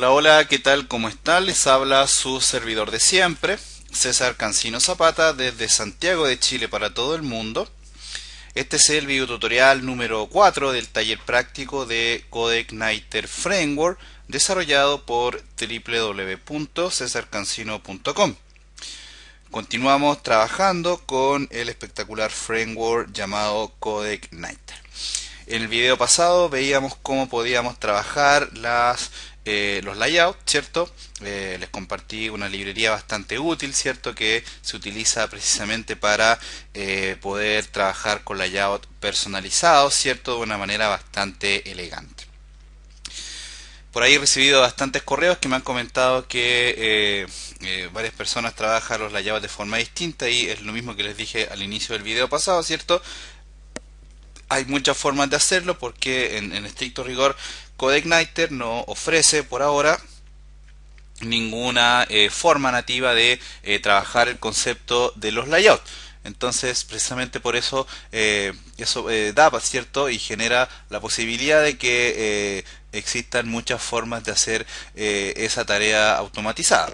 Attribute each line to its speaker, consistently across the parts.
Speaker 1: Hola, hola, ¿qué tal? ¿Cómo están? Les habla su servidor de siempre, César Cancino Zapata, desde Santiago de Chile para todo el mundo. Este es el video tutorial número 4 del taller práctico de Codec Framework, desarrollado por www.cesarcancino.com. Continuamos trabajando con el espectacular framework llamado Codec En el video pasado veíamos cómo podíamos trabajar las eh, los layouts, ¿cierto? Eh, les compartí una librería bastante útil, ¿cierto? Que se utiliza precisamente para eh, poder trabajar con layout personalizados, ¿cierto? De una manera bastante elegante. Por ahí he recibido bastantes correos que me han comentado que varias personas trabajan los layouts de forma distinta y es lo mismo que les dije al inicio del video pasado, ¿cierto? hay muchas formas de hacerlo porque en, estricto rigor CodeIgniter no ofrece por ahora ninguna eh, forma nativa de eh, trabajar el concepto de los layouts. Entonces, precisamente por eso, eh, eso eh, da, ¿cierto? Y genera la posibilidad de que existan muchas formas de hacer esa tarea automatizada.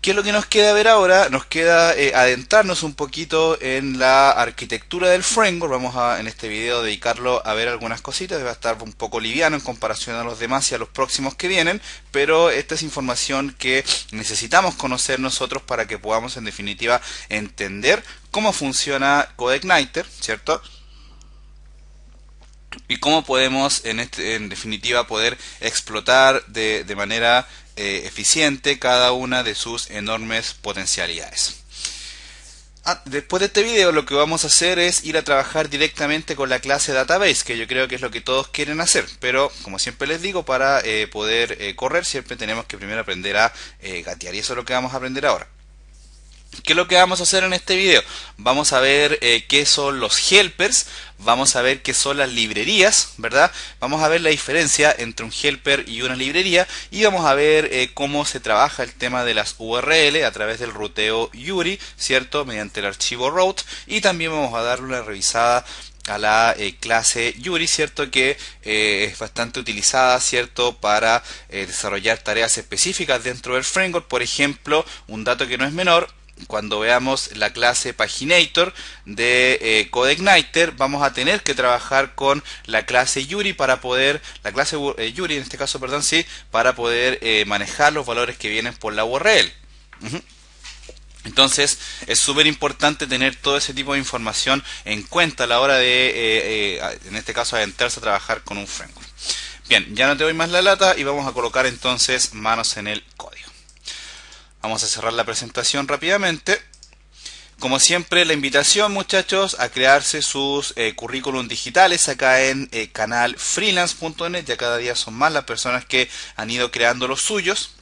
Speaker 1: ¿Qué es lo que nos queda ver ahora? Nos queda eh, adentrarnos un poquito en la arquitectura del framework. Vamos a en este video dedicarlo a ver algunas cositas. Va a estar un poco liviano en comparación a los demás y a los próximos que vienen, pero esta es información que necesitamos conocer nosotros para que podamos en definitiva entender cómo funciona CodeIgniter, ¿cierto? y cómo podemos este, en, definitiva poder explotar de, manera eh, eficiente cada una de sus enormes potencialidades. Ah, después de este video lo que vamos a hacer es ir a trabajar directamente con la clase database, que yo creo que es lo que todos quieren hacer, pero como siempre les digo, para eh, poder eh, correr siempre tenemos que primero aprender a gatear y eso es lo que vamos a aprender ahora. ¿Qué es lo que vamos a hacer en este video? Vamos a ver eh, qué son los helpers, vamos a ver qué son las librerías, ¿verdad? Vamos a ver la diferencia entre un helper y una librería y vamos a ver eh, cómo se trabaja el tema de las URL a través del ruteo Yuri, ¿cierto? Mediante el archivo route y también vamos a darle una revisada a la eh, clase Yuri, ¿cierto? Que es bastante utilizada, ¿cierto? Para desarrollar tareas específicas dentro del framework. Por ejemplo, un dato que no es menor cuando veamos la clase Paginator de eh, CodeIgniter, vamos a tener que trabajar con la clase Yuri para poder, la clase eh, en este caso, perdón, sí, para poder eh, manejar los valores que vienen por la URL. Entonces es súper importante tener todo ese tipo de información en cuenta a la hora de, en este caso, adentrarse a trabajar con un framework. Bien, ya no te doy más la lata y vamos a colocar entonces manos en el código. Vamos a cerrar la presentación rápidamente. Como siempre, la invitación, muchachos, a crearse sus currículums eh, currículum digitales acá en eh, canal canalfreelance.net. Ya cada día son más las personas que han ido creando los suyos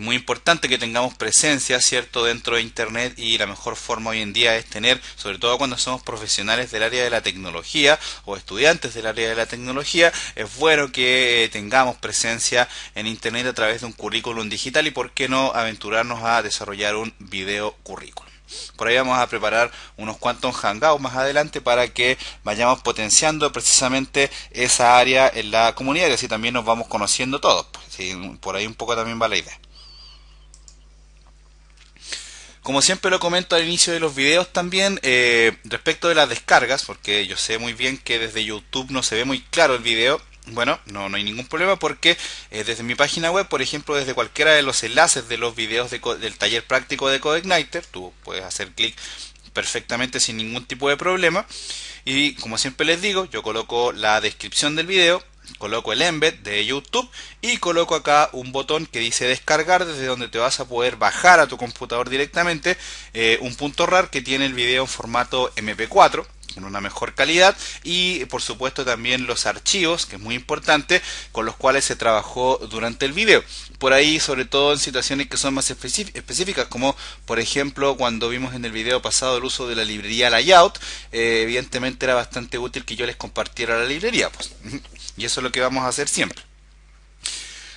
Speaker 1: muy importante que tengamos presencia, ¿cierto?, dentro de Internet y la mejor forma hoy en día es tener, sobre todo cuando somos profesionales del área de la tecnología o estudiantes del área de la tecnología, es bueno que eh, tengamos presencia en Internet a través de un currículum digital y por qué no aventurarnos a desarrollar un video currículum. Por ahí vamos a preparar unos cuantos hangouts más adelante para que vayamos potenciando precisamente esa área en la comunidad y así también nos vamos conociendo todos. Pues. por ahí un poco también va la idea. Como siempre lo comento al inicio de los videos también, eh, respecto de las descargas, porque yo sé muy bien que desde YouTube no se ve muy claro el video, bueno, no, hay ningún problema porque eh, desde mi página web, por ejemplo, desde cualquiera de los enlaces de los videos del taller práctico de CodeIgniter, tú puedes hacer clic perfectamente sin ningún tipo de problema. Y como siempre les digo, yo coloco la descripción del video, coloco el embed de YouTube y coloco acá un botón que dice descargar desde donde te vas a poder bajar a tu computador directamente eh, un punto RAR que tiene el video en formato MP4 con una mejor calidad y por supuesto también los archivos que es muy importante con los cuales se trabajó durante el video por ahí sobre todo en situaciones que son más específicas como por ejemplo cuando vimos en el video pasado el uso de la librería layout eh, evidentemente era bastante útil que yo les compartiera la librería pues. Y eso es lo que vamos a hacer siempre.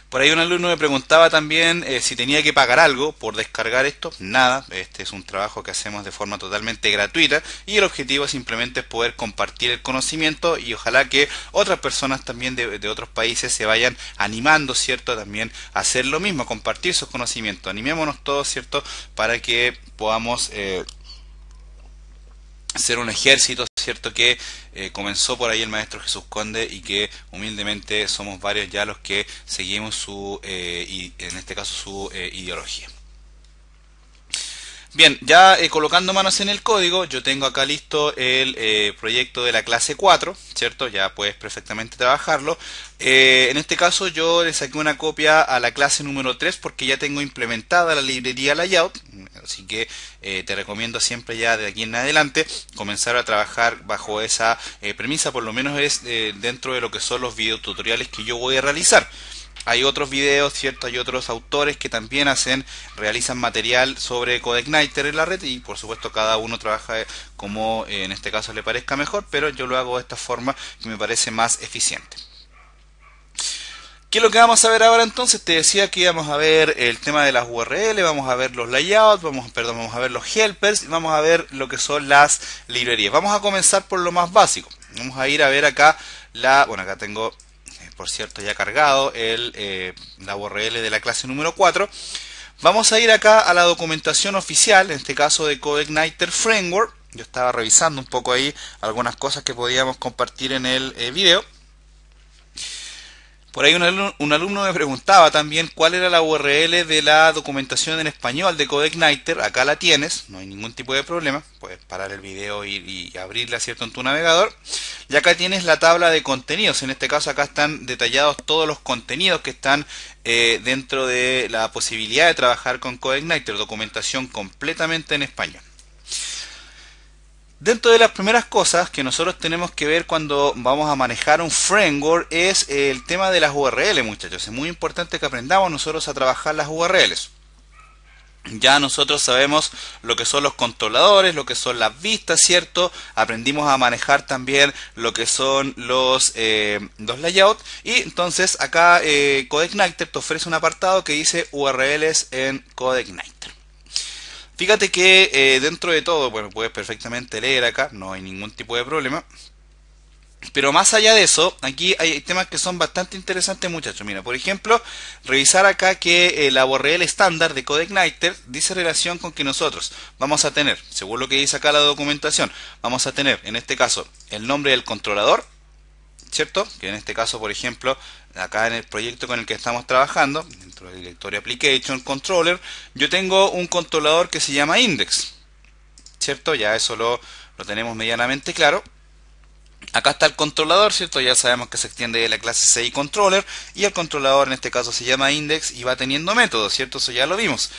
Speaker 1: Por ahí un alumno me preguntaba también eh, si tenía que pagar algo por descargar esto. Nada, este es un trabajo que hacemos de forma totalmente gratuita y el objetivo simplemente es poder compartir el conocimiento y ojalá que otras personas también de, otros países se vayan animando, ¿cierto? También a hacer lo mismo, A compartir sus conocimientos. Animémonos todos, ¿cierto? Para que podamos... Eh, ser un ejército ¿cierto? Que eh, comenzó por ahí el maestro Jesús Conde y que humildemente somos varios ya los que seguimos su, eh, y en este caso su eh, ideología. Bien, ya colocando manos en el código, yo tengo acá listo el proyecto de la clase 4, ¿cierto? Ya puedes perfectamente trabajarlo. en este caso yo le saqué una copia a la clase número 3 porque ya tengo implementada la librería layout, Así que eh, te recomiendo siempre ya de aquí en adelante comenzar a trabajar bajo esa eh, premisa, por lo menos es eh, dentro de lo que son los videotutoriales que yo voy a realizar hay otros videos, ¿cierto? Hay otros autores que también hacen, realizan material sobre CodeIgniter en la red y por supuesto cada uno trabaja como en este caso le parezca mejor, pero yo lo hago de esta forma que me parece más eficiente. ¿Qué es lo que vamos a ver ahora entonces? Te decía que íbamos a ver el tema de las URL, vamos a ver los layouts, vamos, perdón, vamos a ver los helpers y vamos a ver lo que son las librerías. Vamos a comenzar por lo más básico. Vamos a ir a ver acá la, bueno, acá tengo, eh, por cierto, ya cargado el, eh, la URL de la clase número 4. Vamos a ir acá a la documentación oficial, en este caso de CodeIgniter Framework. Yo estaba revisando un poco ahí algunas cosas que podíamos compartir en el eh, video. Por ahí un alumno, me preguntaba también cuál era la URL de la documentación en español de CodeIgniter. Acá la tienes, no hay ningún tipo de problema. Puedes parar el video y, abrirla ¿cierto? en tu navegador. Y acá tienes la tabla de contenidos. En este caso acá están detallados todos los contenidos que están eh, dentro de la posibilidad de trabajar con CodeIgniter. Documentación completamente en español. Dentro de las primeras cosas que nosotros tenemos que ver cuando vamos a manejar un framework es el tema de las URL, muchachos. Es muy importante que aprendamos nosotros a trabajar las URLs. Ya nosotros sabemos lo que son los controladores, lo que son las vistas, ¿cierto? Aprendimos a manejar también lo que son los, eh, layouts. Y entonces acá eh, CodeIgniter te ofrece un apartado que dice URLs en CodeIgniter. Fíjate que eh, dentro de todo, bueno, puedes perfectamente leer acá, no hay ningún tipo de problema. Pero más allá de eso, aquí hay temas que son bastante interesantes, muchachos. Mira, por ejemplo, revisar acá que eh, la URL estándar de CodeIgniter dice relación con que nosotros vamos a tener, según lo que dice acá la documentación, vamos a tener, en este caso, el nombre del controlador, ¿cierto? Que en este caso, por ejemplo, acá en el proyecto con el que estamos trabajando, dentro del directorio Application Controller, yo tengo un controlador que se llama Index. ¿Cierto? Ya eso lo, lo tenemos medianamente claro. Acá está el controlador, ¿cierto? Ya sabemos que se extiende de la clase CI controller y el controlador en este caso se llama index y va teniendo métodos, ¿cierto? Eso ya lo vimos.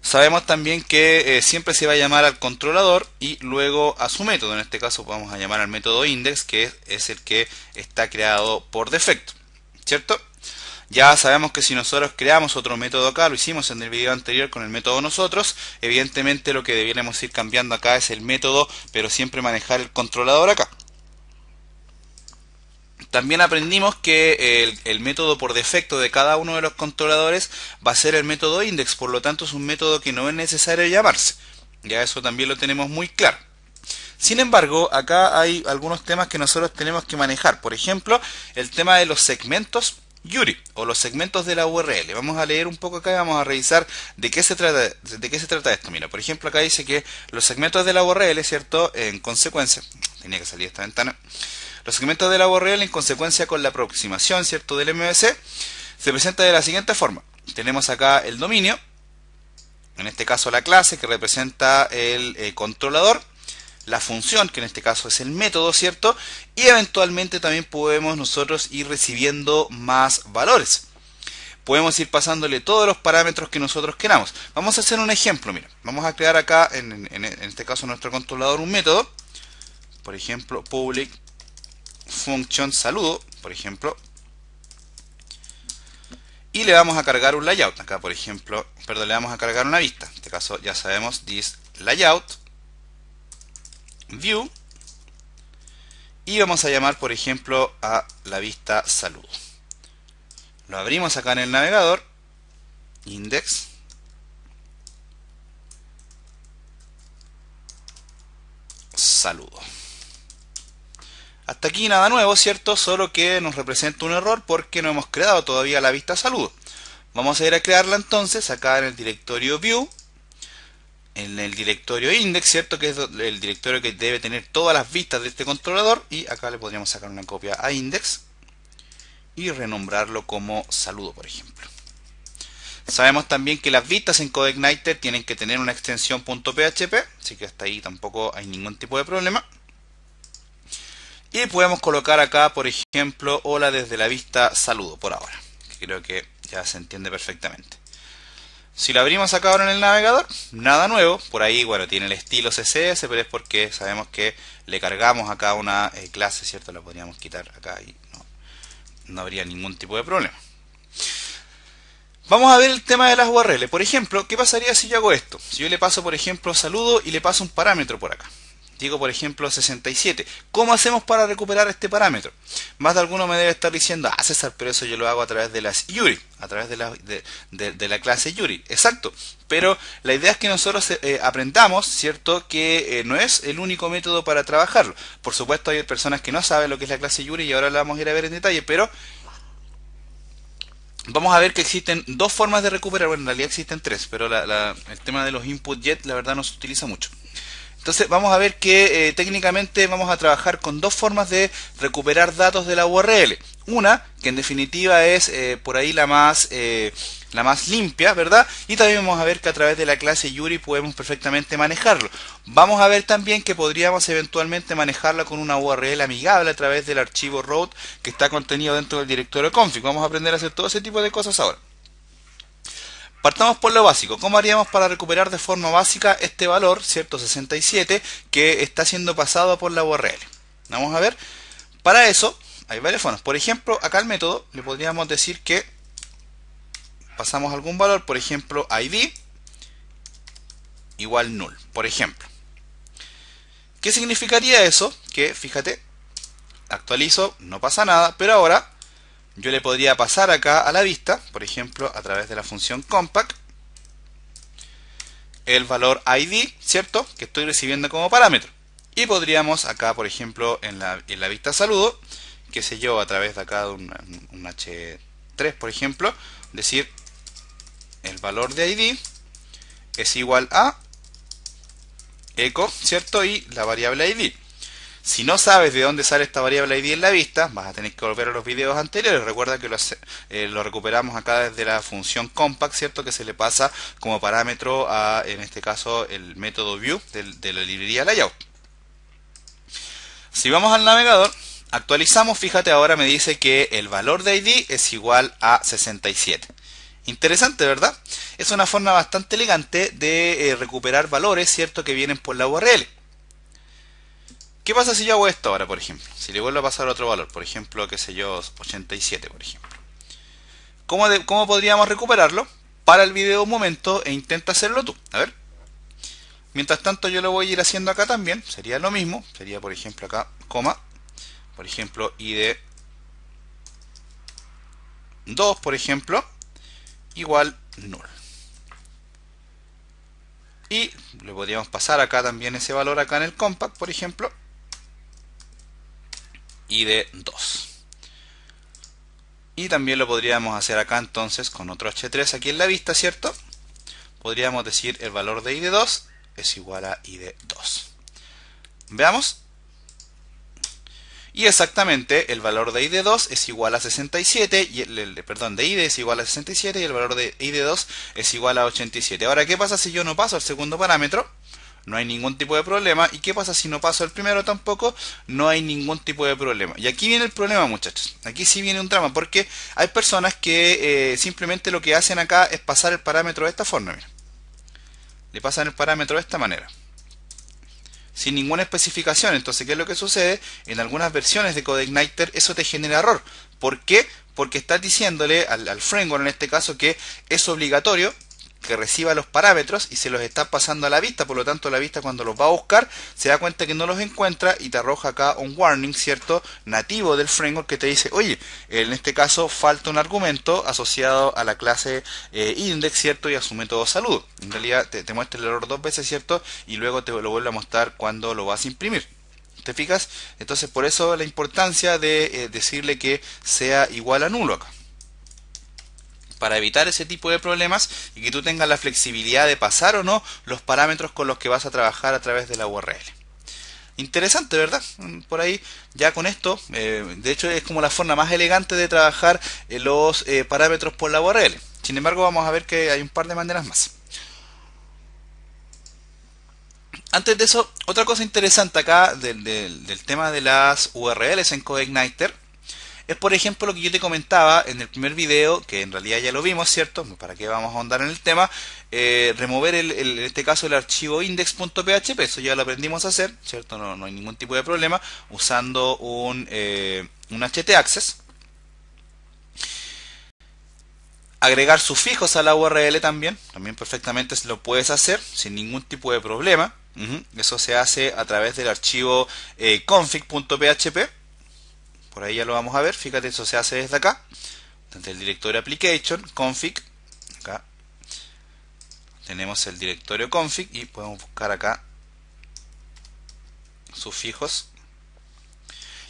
Speaker 1: Sabemos también que eh, siempre se va a llamar al controlador y luego a su método. En este caso vamos a llamar al método index que es el que está creado por defecto. ¿cierto? Ya sabemos que si nosotros creamos otro método acá, lo hicimos en el video anterior con el método nosotros, evidentemente lo que debiéramos ir cambiando acá es el método, pero siempre manejar el controlador acá. También aprendimos que el, el, método por defecto de cada uno de los controladores va a ser el método index, por lo tanto es un método que no es necesario llamarse. Ya eso también lo tenemos muy claro. Sin embargo, acá hay algunos temas que nosotros tenemos que manejar. Por ejemplo, el tema de los segmentos Yuri o los segmentos de la URL. Vamos a leer un poco acá y vamos a revisar de qué se trata de qué se trata esto. Mira, por ejemplo, acá dice que los segmentos de la URL, ¿cierto? En consecuencia, tenía que salir esta ventana. Los segmentos de la URL en consecuencia con la aproximación, ¿cierto? del MVC se presenta de la siguiente forma. Tenemos acá el dominio, en este caso la clase que representa el eh, controlador la función, que en este caso es el método, ¿cierto? Y eventualmente también podemos nosotros ir recibiendo más valores. Podemos ir pasándole todos los parámetros que nosotros queramos. Vamos a hacer un ejemplo, mira. Vamos a crear acá, en, este caso nuestro controlador, un método. Por ejemplo, public function saludo, por ejemplo. Y le vamos a cargar un layout. Acá, por ejemplo, perdón, le vamos a cargar una vista. En este caso ya sabemos, this layout view y vamos a llamar por ejemplo a la vista saludo lo abrimos acá en el navegador index saludo hasta aquí nada nuevo cierto solo que nos representa un error porque no hemos creado todavía la vista saludo, vamos a ir a crearla entonces acá en el directorio view en el directorio index, ¿cierto? Que es el directorio que debe tener todas las vistas de este controlador y acá le podríamos sacar una copia a index y renombrarlo como saludo, por ejemplo. Sabemos también que las vistas en CodeIgniter tienen que tener una extensión .php, así que hasta ahí tampoco hay ningún tipo de problema. Y podemos colocar acá, por ejemplo, hola desde la vista saludo por ahora. Creo que ya se entiende perfectamente. Si lo abrimos acá ahora en el navegador, nada nuevo. Por ahí, bueno, tiene el estilo CSS, pero es porque sabemos que le cargamos acá una eh, clase, ¿cierto? La podríamos quitar acá y no, no, habría ningún tipo de problema. Vamos a ver el tema de las URLs. Por ejemplo, ¿qué pasaría si yo hago esto? Si yo le paso, por ejemplo, saludo y le paso un parámetro por acá digo por ejemplo 67. ¿Cómo hacemos para recuperar este parámetro? Más de alguno me debe estar diciendo, ah César, pero eso yo lo hago a través de las Yuri, a través de la, de, la clase Yuri. Exacto, pero la idea es que nosotros eh, eh, aprendamos, ¿cierto? Que eh, no es el único método para trabajarlo. Por supuesto hay personas que no saben lo que es la clase Yuri y ahora la vamos a ir a ver en detalle, pero vamos a ver que existen dos formas de recuperar, bueno, en realidad existen tres, pero el tema de los input jet la verdad no se utiliza mucho. Entonces vamos a ver que eh, técnicamente vamos a trabajar con dos formas de recuperar datos de la URL. Una, que en definitiva es eh, por ahí la más, eh, la más limpia, ¿verdad? Y también vamos a ver que a través de la clase Yuri podemos perfectamente manejarlo. Vamos a ver también que podríamos eventualmente manejarla con una URL amigable a través del archivo road que está contenido dentro del directorio config. Vamos a aprender a hacer todo ese tipo de cosas ahora. Partamos por lo básico. ¿Cómo haríamos para recuperar de forma básica este valor, ¿cierto? 67, que está siendo pasado por la URL. Vamos a ver. Para eso, hay varios formas. Por ejemplo, acá al método le podríamos decir que pasamos algún valor, por ejemplo, id igual null, por ejemplo. ¿Qué significaría eso? Que, fíjate, actualizo, no pasa nada, pero ahora yo le podría pasar acá a la vista, por ejemplo, a través de la función compact, el valor id, ¿cierto? Que estoy recibiendo como parámetro. Y podríamos acá, por ejemplo, en la, en la vista saludo, que sé yo, a través de acá de un, H3, por ejemplo, decir el valor de id es igual a eco, ¿cierto? Y la variable id. Si no sabes de dónde sale esta variable ID en la vista, vas a tener que volver a los videos anteriores. Recuerda que eh, lo, recuperamos acá desde la función compact, ¿cierto? Que se le pasa como parámetro a, en este caso, el método view de, la librería layout. Si vamos al navegador, actualizamos, fíjate ahora me dice que el valor de ID es igual a 67. Interesante, ¿verdad? Es una forma bastante elegante de eh, recuperar valores, ¿cierto? Que vienen por la URL. ¿Qué pasa si yo hago esto ahora, por ejemplo? Si le vuelvo a pasar otro valor, por ejemplo, qué sé yo, 87, por ejemplo. ¿Cómo, cómo podríamos recuperarlo? Para el video un momento e intenta hacerlo tú. A ver. Mientras tanto yo lo voy a ir haciendo acá también. Sería lo mismo. Sería, por ejemplo, acá, coma. Por ejemplo, id 2, por ejemplo, igual null. Y le podríamos pasar acá también ese valor acá en el compact, por ejemplo y 2. Y también lo podríamos hacer acá entonces con otro H3 aquí en la vista, ¿cierto? Podríamos decir el valor de id de 2 es igual a id de 2. Veamos. Y exactamente el valor de id de 2 es igual a 67, y el, perdón, de ID es igual a 67 y el valor de id de 2 es igual a 87. Ahora, ¿qué pasa si yo no paso al segundo parámetro? no hay ningún tipo de problema. ¿Y qué pasa si no paso el primero tampoco? No hay ningún tipo de problema. Y aquí viene el problema, muchachos. Aquí sí viene un drama, porque hay personas que eh, simplemente lo que hacen acá es pasar el parámetro de esta forma. Mira. Le pasan el parámetro de esta manera. Sin ninguna especificación. Entonces, ¿qué es lo que sucede? En algunas versiones de CodeIgniter eso te genera error. ¿Por qué? Porque estás diciéndole al framework, en este caso, que es obligatorio que reciba los parámetros y se los está pasando a la vista, por lo tanto la vista cuando los va a buscar se da cuenta que no los encuentra y te arroja acá un warning, ¿cierto? Nativo del framework que te dice, oye, en este caso falta un argumento asociado a la clase eh, index, ¿cierto? Y a su método salud. En realidad te, muestra el error dos veces, ¿cierto? Y luego te lo vuelve a mostrar cuando lo vas a imprimir. ¿Te fijas? Entonces por eso la importancia de eh, decirle que sea igual a nulo acá para evitar ese tipo de problemas y que tú tengas la flexibilidad de pasar o no los parámetros con los que vas a trabajar a través de la URL. Interesante, ¿verdad? Mm, por ahí ya con esto, eh, de hecho es como la forma más elegante de trabajar eh, los eh, parámetros por la URL. Sin embargo, vamos a ver que hay un par de maneras más. Antes de eso, otra cosa interesante acá del, del tema de las URLs en CodeIgniter es por ejemplo lo que yo te comentaba en el primer video, que en realidad ya lo vimos, ¿cierto? ¿Para qué vamos a ahondar en el tema? Eh, remover en este caso el archivo index.php, eso ya lo aprendimos a hacer, ¿cierto? No, hay ningún tipo de problema, usando un, eh, un htaccess. Agregar sufijos a la URL también, también perfectamente lo puedes hacer sin ningún tipo de problema. Eso se hace a través del archivo eh, config.php por ahí ya lo vamos a ver. Fíjate, eso se hace desde acá. Desde el directorio application, config. Acá tenemos el directorio config y podemos buscar acá sufijos.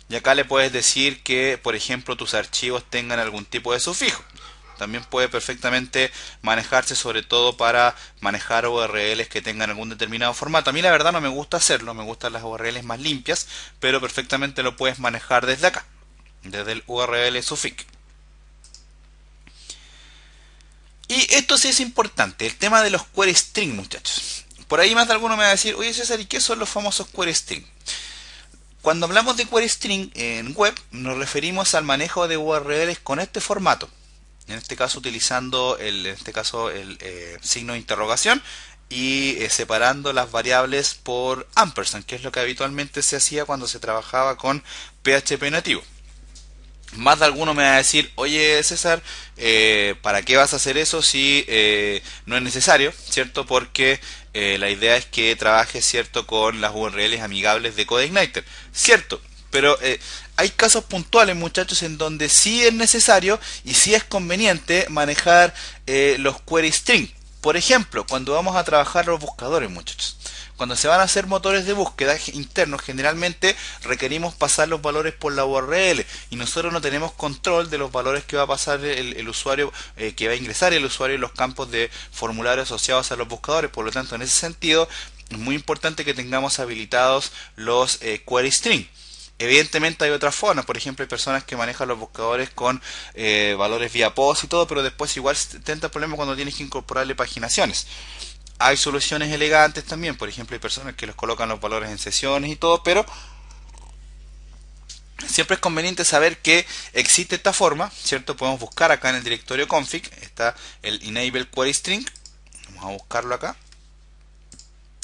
Speaker 1: Y acá le puedes decir que, por ejemplo, tus archivos tengan algún tipo de sufijo. También puede perfectamente manejarse sobre todo para manejar URLs que tengan algún determinado formato. A mí la verdad no me gusta hacerlo, me gustan las URLs más limpias, pero perfectamente lo puedes manejar desde acá, desde el URL suffix. Y esto sí es importante, el tema de los query string, muchachos. Por ahí más de alguno me va a decir, oye César, ¿y qué son los famosos query string? Cuando hablamos de query string en web, nos referimos al manejo de URLs con este formato en este caso utilizando el, en este caso el eh, signo de interrogación y eh, separando las variables por ampersand, que es lo que habitualmente se hacía cuando se trabajaba con PHP nativo. Más de alguno me va a decir, oye César, eh, ¿para qué vas a hacer eso si no es necesario? ¿Cierto? Porque la idea es que trabajes, ¿cierto?, con las URLs amigables de CodeIgniter. ¿Cierto? Pero eh, hay casos puntuales, muchachos, en donde sí es necesario y sí es conveniente manejar eh, los query string. Por ejemplo, cuando vamos a trabajar los buscadores, muchachos. Cuando se van a hacer motores de búsqueda internos, generalmente requerimos pasar los valores por la URL y nosotros no tenemos control de los valores que va a pasar el, usuario, eh, que va a ingresar el usuario en los campos de formularios asociados a los buscadores. Por lo tanto, en ese sentido, es muy importante que tengamos habilitados los query string. Evidentemente hay otras formas, por ejemplo, hay personas que manejan los buscadores con eh, valores vía POST y todo, pero después igual te problemas cuando tienes que incorporarle paginaciones. Hay soluciones elegantes también, por ejemplo, hay personas que los colocan los valores en sesiones y todo, pero siempre es conveniente saber que existe esta forma, ¿cierto? Podemos buscar acá en el directorio config, está el enable query string, vamos a buscarlo acá.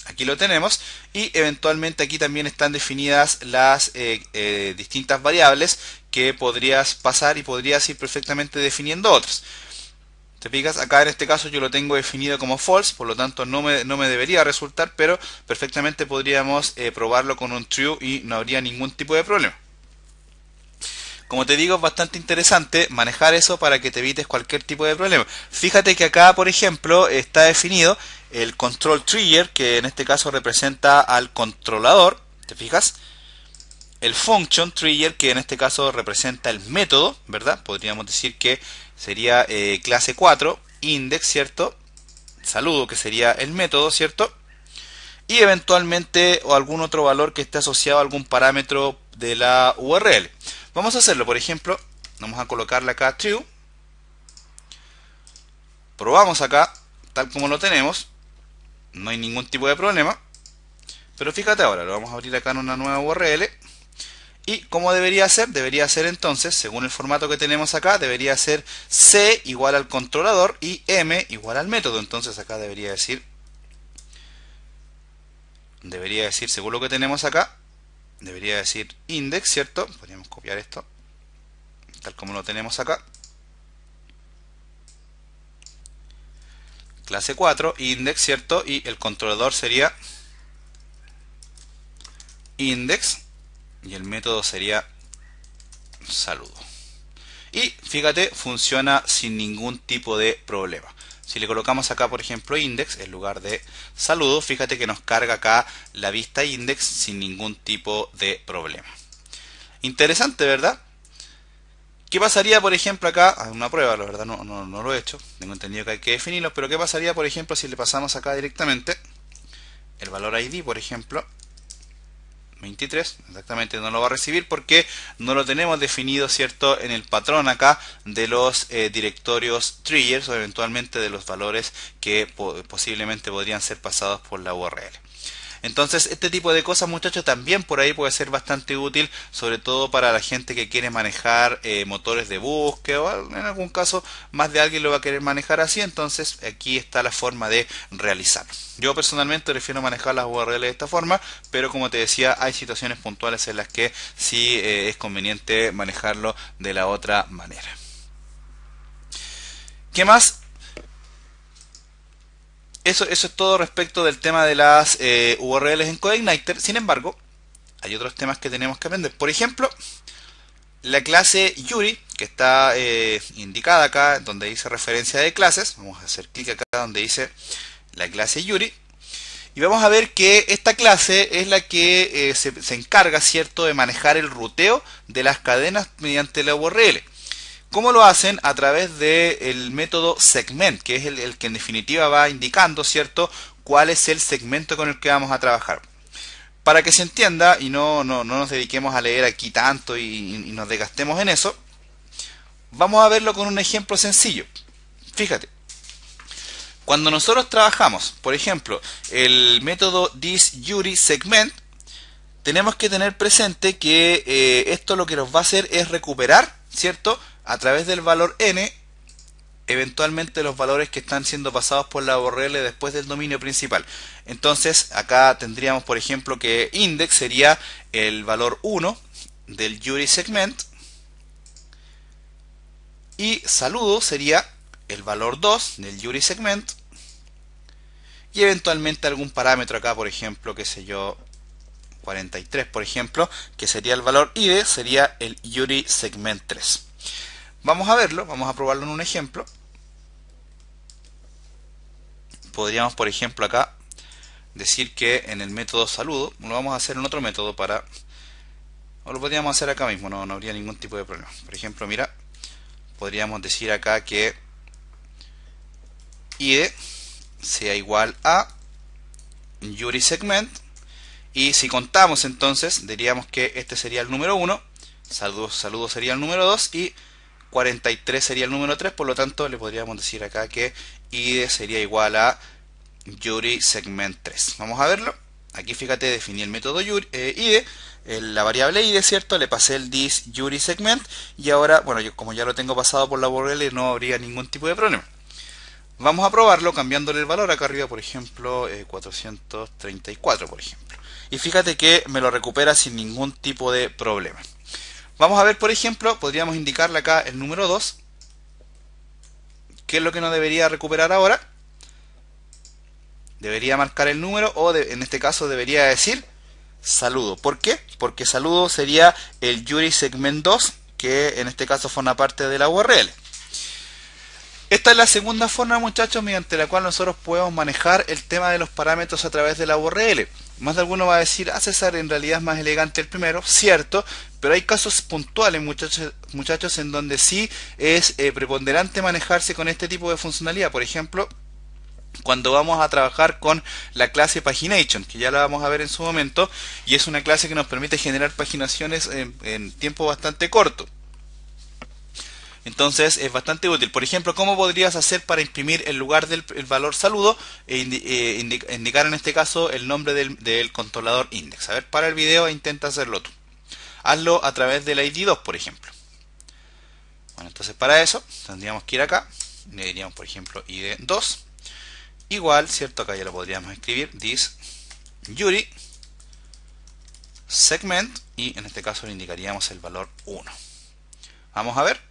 Speaker 1: Aquí lo tenemos. Y eventualmente aquí también están definidas las eh, eh, distintas variables que podrías pasar y podrías ir perfectamente definiendo otras. Te fijas, acá en este caso yo lo tengo definido como false, por lo tanto no me, no me debería resultar, pero perfectamente podríamos eh, probarlo con un true y no habría ningún tipo de problema. Como te digo, es bastante interesante manejar eso para que te evites cualquier tipo de problema. Fíjate que acá, por ejemplo, está definido el control trigger, que en este caso representa al controlador, ¿te fijas? El function trigger, que en este caso representa el método, ¿verdad? Podríamos decir que sería eh, clase 4, index, ¿cierto? Saludo, que sería el método, ¿cierto? y eventualmente o algún otro valor que esté asociado a algún parámetro de la URL. Vamos a hacerlo, por ejemplo, vamos a colocarle acá true. Probamos acá, tal como lo tenemos. No hay ningún tipo de problema. Pero fíjate ahora, lo vamos a abrir acá en una nueva URL. Y como debería ser, debería ser entonces, según el formato que tenemos acá, debería ser C igual al controlador y M igual al método. Entonces acá debería decir, debería decir, según lo que tenemos acá, debería decir index, ¿cierto? Podríamos copiar esto, tal como lo tenemos acá. Clase 4, index, ¿cierto? Y el controlador sería index y el método sería saludo. Y fíjate, funciona sin ningún tipo de problema. Si le colocamos acá, por ejemplo, index en lugar de saludo, fíjate que nos carga acá la vista index sin ningún tipo de problema. Interesante, ¿verdad? ¿Qué pasaría, por ejemplo, acá? Ah, una prueba, la verdad, no, no, no lo he hecho. Tengo entendido que hay que definirlo, pero ¿qué pasaría, por ejemplo, si le pasamos acá directamente el valor ID, por ejemplo, 23, exactamente no lo va a recibir porque no lo tenemos definido, ¿cierto?, en el patrón acá de los eh, directorios triggers o eventualmente de los valores que posiblemente podrían ser pasados por la URL. Entonces, este tipo de cosas, muchachos, también por ahí puede ser bastante útil, sobre todo para la gente que quiere manejar eh, motores de búsqueda o en algún caso más de alguien lo va a querer manejar así. Entonces, aquí está la forma de realizarlo. Yo personalmente prefiero manejar las URL de esta forma, pero como te decía, hay situaciones puntuales en las que sí eh, es conveniente manejarlo de la otra manera. ¿Qué más? Eso, es todo respecto del tema de las eh, URLs en CodeIgniter. Sin embargo, hay otros temas que tenemos que aprender. Por ejemplo, la clase Yuri, que está eh, indicada acá, donde dice referencia de clases. Vamos a hacer clic acá donde dice la clase Yuri. Y vamos a ver que esta clase es la que eh, se, se encarga, ¿cierto?, de manejar el ruteo de las cadenas mediante la URL. ¿Cómo lo hacen? A través del método segment, que es el, que en definitiva va indicando, ¿cierto?, cuál es el segmento con el que vamos a trabajar. Para que se entienda y no, no, nos dediquemos a leer aquí tanto y, nos desgastemos en eso, vamos a verlo con un ejemplo sencillo. Fíjate, cuando nosotros trabajamos, por ejemplo, el método segment tenemos que tener presente que eh, esto lo que nos va a hacer es recuperar, ¿cierto? a través del valor n, eventualmente los valores que están siendo pasados por la URL después del dominio principal. Entonces, acá tendríamos, por ejemplo, que index sería el valor 1 del jury segment y saludo sería el valor 2 del jury segment y eventualmente algún parámetro acá, por ejemplo, que sé yo, 43, por ejemplo, que sería el valor id, sería el jury segment 3. Vamos a verlo, vamos a probarlo en un ejemplo. Podríamos, por ejemplo, acá decir que en el método saludo, lo vamos a hacer en otro método para... O lo podríamos hacer acá mismo, no, no habría ningún tipo de problema. Por ejemplo, mira, podríamos decir acá que id sea igual a Yuri segment y si contamos entonces diríamos que este sería el número 1 saludo, saludo sería el número 2 y 43 sería el número 3, por lo tanto le podríamos decir acá que id sería igual a Yuri segment 3. Vamos a verlo. Aquí fíjate, definí el método id, eh, la variable id, ¿cierto? Le pasé el dis Yuri segment y ahora, bueno, yo como ya lo tengo pasado por la URL no habría ningún tipo de problema. Vamos a probarlo cambiándole el valor acá arriba, por ejemplo, 434, eh, por ejemplo. Y fíjate que me lo recupera sin ningún tipo de problema. Vamos a ver, por ejemplo, podríamos indicarle acá el número 2, qué es lo que no debería recuperar ahora. Debería marcar el número o en este caso debería decir saludo. ¿Por qué? Porque saludo sería el jury Segment 2, que en este caso forma parte de la URL. Esta es la segunda forma, muchachos, mediante la cual nosotros podemos manejar el tema de los parámetros a través de la URL. Más de alguno va a decir, ah, César, en realidad es más elegante el primero, cierto, pero hay casos puntuales, muchachos, muchachos en donde sí es eh, preponderante manejarse con este tipo de funcionalidad. Por ejemplo, cuando vamos a trabajar con la clase pagination, que ya la vamos a ver en su momento, y es una clase que nos permite generar paginaciones en tiempo bastante corto. Entonces es bastante útil. Por ejemplo, ¿cómo podrías hacer para imprimir El lugar del valor saludo e eh, indicar en este caso el nombre del, controlador index? A ver, para el video e intenta hacerlo tú. Hazlo a través del ID2, por ejemplo. Bueno, entonces para eso tendríamos que ir acá. Le diríamos, por ejemplo, ID2. Igual, ¿cierto? Acá ya lo podríamos escribir. This Yuri segment y en este caso le indicaríamos el valor 1. Vamos a ver.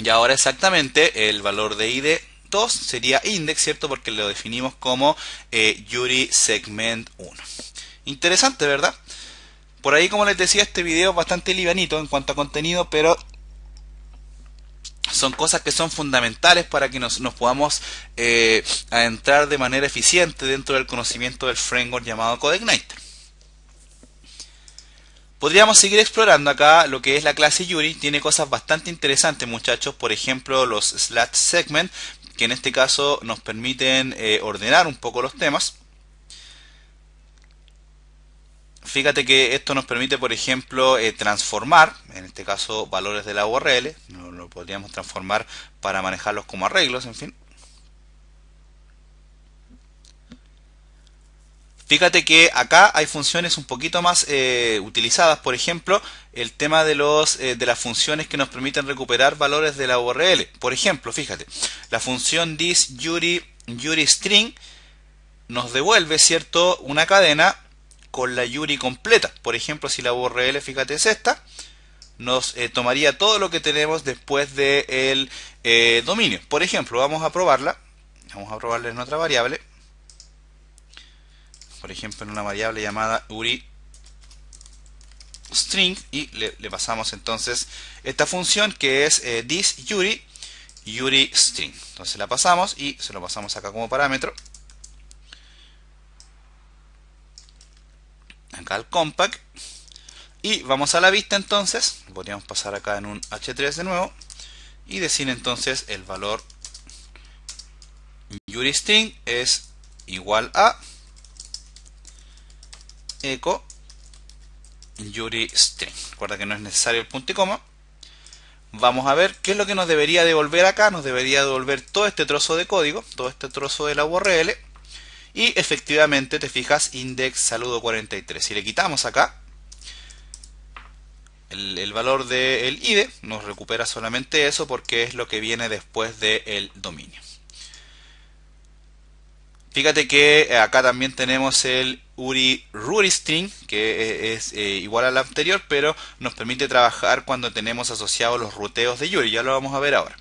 Speaker 1: Y ahora exactamente el valor de id 2 sería index, ¿cierto? Porque lo definimos como eh, Yuri segment 1. Interesante, ¿verdad? Por ahí, como les decía, este video es bastante livianito en cuanto a contenido, pero son cosas que son fundamentales para que nos, podamos eh, adentrar de manera eficiente dentro del conocimiento del framework llamado CodeIgniter. Podríamos seguir explorando acá lo que es la clase Yuri. Tiene cosas bastante interesantes, muchachos. Por ejemplo, los slat segment, que en este caso nos permiten eh, ordenar un poco los temas. Fíjate que esto nos permite, por ejemplo, eh, transformar, en este caso, valores de la URL. lo podríamos transformar para manejarlos como arreglos, en fin. Fíjate que acá hay funciones un poquito más eh, utilizadas, por ejemplo, el tema de, los, eh, de las funciones que nos permiten recuperar valores de la URL. Por ejemplo, fíjate, la función this Yuri, string nos devuelve, ¿cierto?, una cadena con la Yuri completa. Por ejemplo, si la URL, fíjate, es esta, nos eh, tomaría todo lo que tenemos después del dominio. Por ejemplo, vamos a probarla. Vamos a probarla en otra variable por ejemplo en una variable llamada URI string y le, pasamos entonces esta función que es eh, string. Entonces la pasamos y se lo pasamos acá como parámetro. Acá al compact. Y vamos a la vista entonces. Podríamos pasar acá en un H3 de nuevo. Y decir entonces el valor URI string es igual a echo Yuri string. Recuerda que no es necesario el punto y coma. Vamos a ver qué es lo que nos debería devolver acá. Nos debería devolver todo este trozo de código, todo este trozo de la URL. Y efectivamente, te fijas, index saludo 43. Si le quitamos acá el, valor del ID, e nos recupera solamente eso porque es lo que viene después del dominio. Fíjate que eh, acá también tenemos el Uri String, que es, eh, igual al anterior, pero nos permite trabajar cuando tenemos asociados los ruteos de Uri. Ya lo vamos a ver ahora.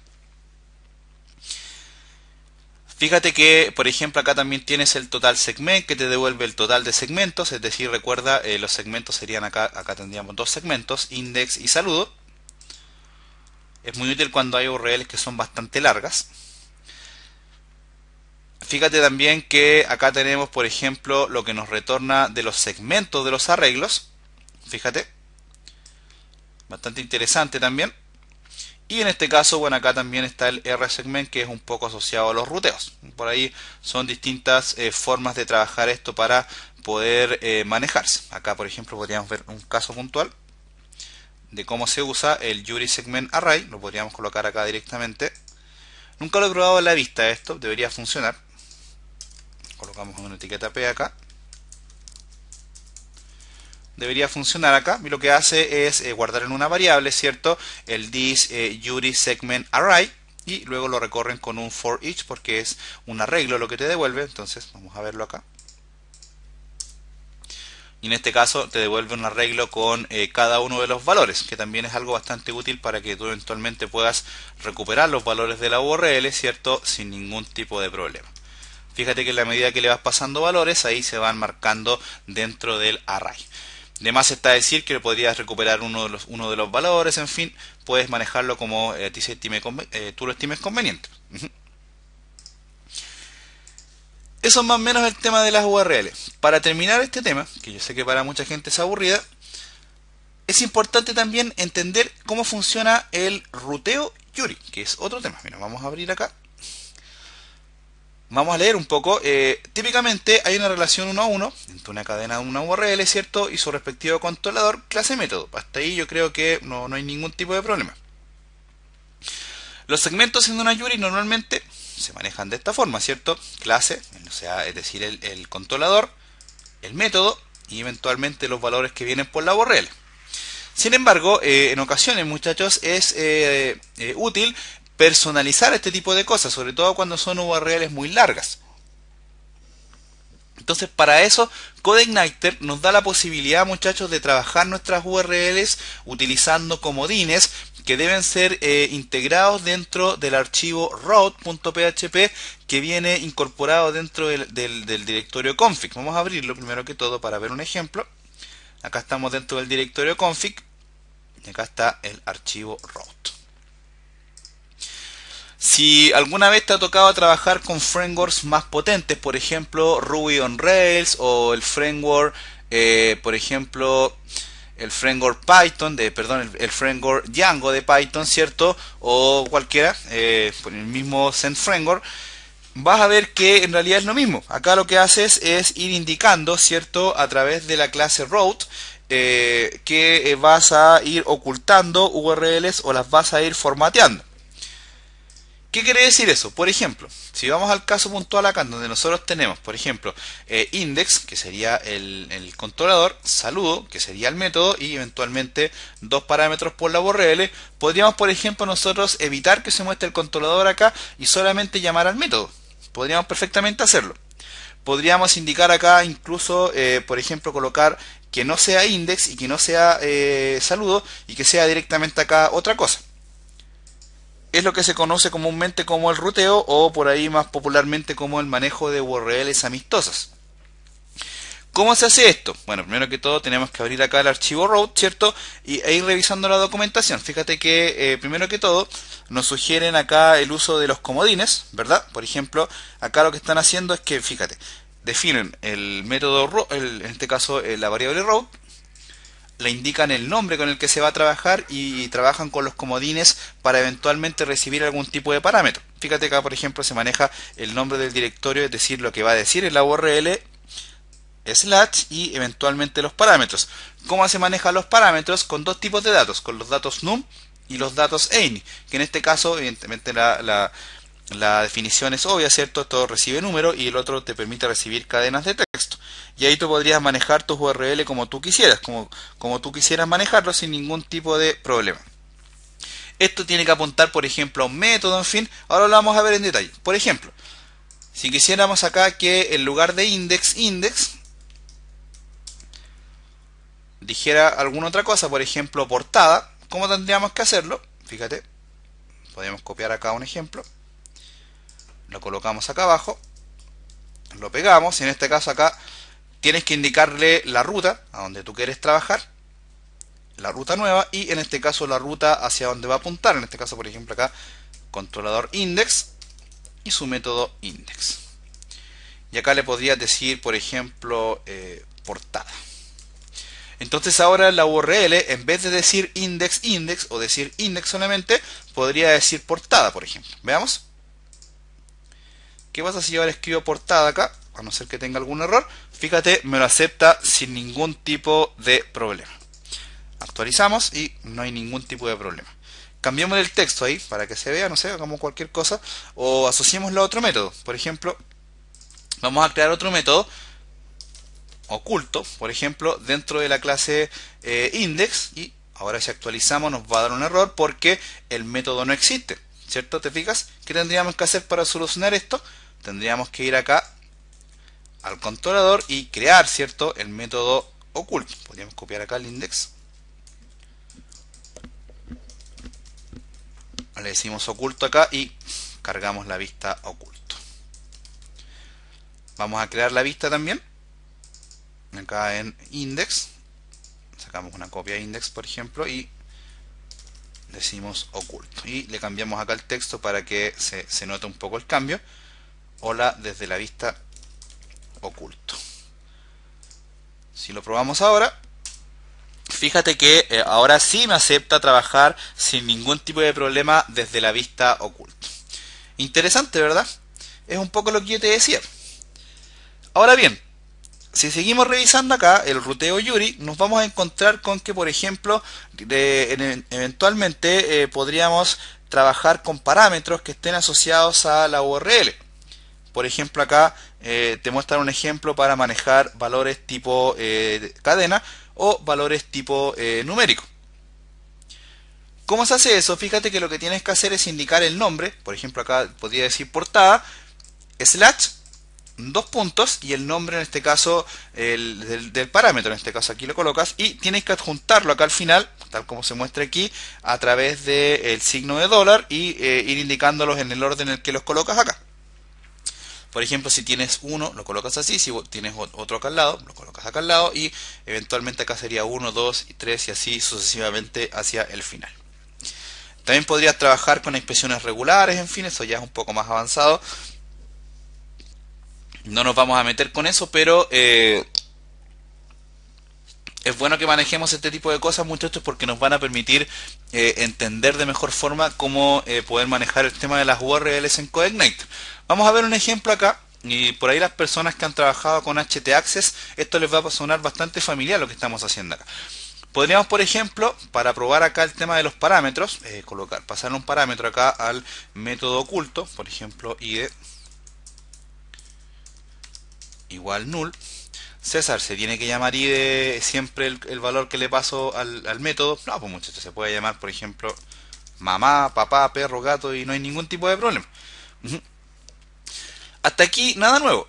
Speaker 1: Fíjate que, por ejemplo, acá también tienes el total segment que te devuelve el total de segmentos, es decir, recuerda, eh, los segmentos serían acá, acá tendríamos dos segmentos, index y saludo. Es muy útil cuando hay URLs que son bastante largas fíjate también que acá tenemos, por ejemplo, lo que nos retorna de los segmentos de los arreglos. Fíjate. Bastante interesante también. Y en este caso, bueno, acá también está el R-Segment que es un poco asociado a los ruteos. Por ahí son distintas eh, formas de trabajar esto para poder eh, manejarse. Acá, por ejemplo, podríamos ver un caso puntual de cómo se usa el jury Segment Array. Lo podríamos colocar acá directamente. Nunca lo he probado a la vista esto, debería funcionar colocamos una etiqueta P acá, debería funcionar acá. Y lo que hace es eh, guardar en una variable, ¿cierto? El this eh, Yuri segment array y luego lo recorren con un for each porque es un arreglo lo que te devuelve. Entonces, vamos a verlo acá. Y en este caso te devuelve un arreglo con eh, cada uno de los valores, que también es algo bastante útil para que tú eventualmente puedas recuperar los valores de la URL, ¿cierto? Sin ningún tipo de problema. Fíjate que en la medida que le vas pasando valores, ahí se van marcando dentro del array. De más está decir que podrías recuperar uno de los, uno de los valores, en fin, puedes manejarlo como eh, eh, tú lo estimes conveniente. Eso es más o menos el tema de las urls, Para terminar este tema, que yo sé que para mucha gente es aburrida, es importante también entender cómo funciona el ruteo Yuri, que es otro tema. Mira, vamos a abrir acá. Vamos a leer un poco. Eh, típicamente hay una relación uno a uno entre una cadena de una URL, ¿cierto? Y su respectivo controlador, clase método. Hasta ahí yo creo que no, hay ningún tipo de problema. Los segmentos en una URI normalmente se manejan de esta forma, ¿cierto? Clase, o sea, es decir, el, controlador, el método y eventualmente los valores que vienen por la URL. Sin embargo, eh, en ocasiones, muchachos, es eh, útil personalizar este tipo de cosas, sobre todo cuando son URLs muy largas. Entonces, para eso, CodeIgniter nos da la posibilidad, muchachos, de trabajar nuestras URLs utilizando comodines que deben ser eh, integrados dentro del archivo route.php que viene incorporado dentro del, directorio config. Vamos a abrirlo primero que todo para ver un ejemplo. Acá estamos dentro del directorio config y acá está el archivo route. Si alguna vez te ha tocado trabajar con frameworks más potentes, por ejemplo Ruby on Rails o el framework, eh, por ejemplo, el framework Python, de, perdón, el, framework Django de Python, ¿cierto? O cualquiera, eh, el mismo Send Framework, vas a ver que en realidad es lo mismo. Acá lo que haces es ir indicando, ¿cierto? A través de la clase Route eh, que vas a ir ocultando URLs o las vas a ir formateando. ¿Qué quiere decir eso? Por ejemplo, si vamos al caso puntual acá, donde nosotros tenemos, por ejemplo, eh, index, que sería el, controlador, saludo, que sería el método, y eventualmente dos parámetros por la URL, podríamos, por ejemplo, nosotros evitar que se muestre el controlador acá y solamente llamar al método. Podríamos perfectamente hacerlo. Podríamos indicar acá incluso, eh, por ejemplo, colocar que no sea index y que no sea eh, saludo y que sea directamente acá otra cosa es lo que se conoce comúnmente como el ruteo o por ahí más popularmente como el manejo de URLs amistosas. ¿Cómo se hace esto? Bueno, primero que todo tenemos que abrir acá el archivo road, ¿cierto? Y, e ir revisando la documentación. Fíjate que, eh, primero que todo, nos sugieren acá el uso de los comodines, ¿verdad? Por ejemplo, acá lo que están haciendo es que, fíjate, definen el método, en este caso eh, la variable route, le indican el nombre con el que se va a trabajar y trabajan con los comodines para eventualmente recibir algún tipo de parámetro. Fíjate que acá, por ejemplo, se maneja el nombre del directorio, es decir, lo que va a decir la URL slash y eventualmente los parámetros. ¿Cómo se manejan los parámetros? Con dos tipos de datos, con los datos num y los datos any, que en este caso, evidentemente, la, la definición es obvia, ¿cierto? Todo recibe número y el otro te permite recibir cadenas de texto y ahí tú podrías manejar tus URL como tú quisieras, como, como tú quisieras manejarlo sin ningún tipo de problema. Esto tiene que apuntar, por ejemplo, a un método, en fin. Ahora lo vamos a ver en detalle. Por ejemplo, si quisiéramos acá que en lugar de index, index, dijera alguna otra cosa, por ejemplo, portada, ¿cómo tendríamos que hacerlo? Fíjate, podemos copiar acá un ejemplo. Lo colocamos acá abajo. Lo pegamos. En este caso acá tienes que indicarle la ruta a donde tú quieres trabajar, la ruta nueva y en este caso la ruta hacia donde va a apuntar. En este caso, por ejemplo, acá controlador index y su método index. Y acá le podría decir, por ejemplo, eh, portada. Entonces ahora la URL, en vez de decir index index o decir index solamente, podría decir portada, por ejemplo. Veamos. ¿Qué pasa si yo ahora escribo portada acá? A no ser que tenga algún error. Fíjate, me lo acepta sin ningún tipo de problema. Actualizamos y no hay ningún tipo de problema. cambiamos el texto ahí para que se vea, no sé, como cualquier cosa. O asociémoslo a otro método. Por ejemplo, vamos a crear otro método oculto, por ejemplo, dentro de la clase eh, index y ahora si actualizamos nos va a dar un error porque el método no existe, ¿cierto? ¿Te fijas? ¿Qué tendríamos que hacer para solucionar esto? Tendríamos que ir acá al controlador y crear, ¿cierto?, el método oculto. Podríamos copiar acá el index. Le decimos oculto acá y cargamos la vista oculto. Vamos a crear la vista también. Acá en index. Sacamos una copia index, por ejemplo, y decimos oculto. Y le cambiamos acá el texto para que se, se note un poco el cambio. Hola desde la vista oculto. Si lo probamos ahora, fíjate que eh, ahora sí me acepta trabajar sin ningún tipo de problema desde la vista oculta. Interesante, ¿verdad? Es un poco lo que yo te decía. Ahora bien, si seguimos revisando acá el ruteo Yuri, nos vamos a encontrar con que, por ejemplo, e, eventualmente eh, podríamos trabajar con parámetros que estén asociados a la URL. Por ejemplo, acá eh, te muestran un ejemplo para manejar valores tipo eh, cadena o valores tipo eh, numérico. ¿Cómo se hace eso? Fíjate que lo que tienes que hacer es indicar el nombre. Por ejemplo, acá podría decir portada, slash, dos puntos y el nombre en este caso del, parámetro. En este caso aquí lo colocas y tienes que adjuntarlo acá al final, tal como se muestra aquí, a través del signo de dólar y ir indicándolos en el orden en el que los colocas acá. Por ejemplo, si tienes uno, lo colocas así, si tienes otro acá al lado, lo colocas acá al lado y eventualmente acá sería 1, 2 y 3 y así sucesivamente hacia el final. También podrías trabajar con inspecciones regulares, en fin, eso ya es un poco más avanzado. No nos vamos a meter con eso, pero eh, es bueno que manejemos este tipo de cosas, es porque nos van a permitir eh, entender de mejor forma cómo eh, poder manejar el tema de las URLs en CoIgnite. Vamos a ver un ejemplo acá. Y por ahí las personas que han trabajado con HT Access, esto les va a sonar bastante familiar lo que estamos haciendo acá. Podríamos, por ejemplo, para probar acá el tema de los parámetros, eh, colocar, pasar un parámetro acá al método oculto, por ejemplo, id igual null. César, se tiene que llamar id siempre el, valor que le paso al, método. No, pues muchachos, se puede llamar, por ejemplo, mamá, papá, perro, gato y no hay ningún tipo de problema. Hasta aquí nada nuevo.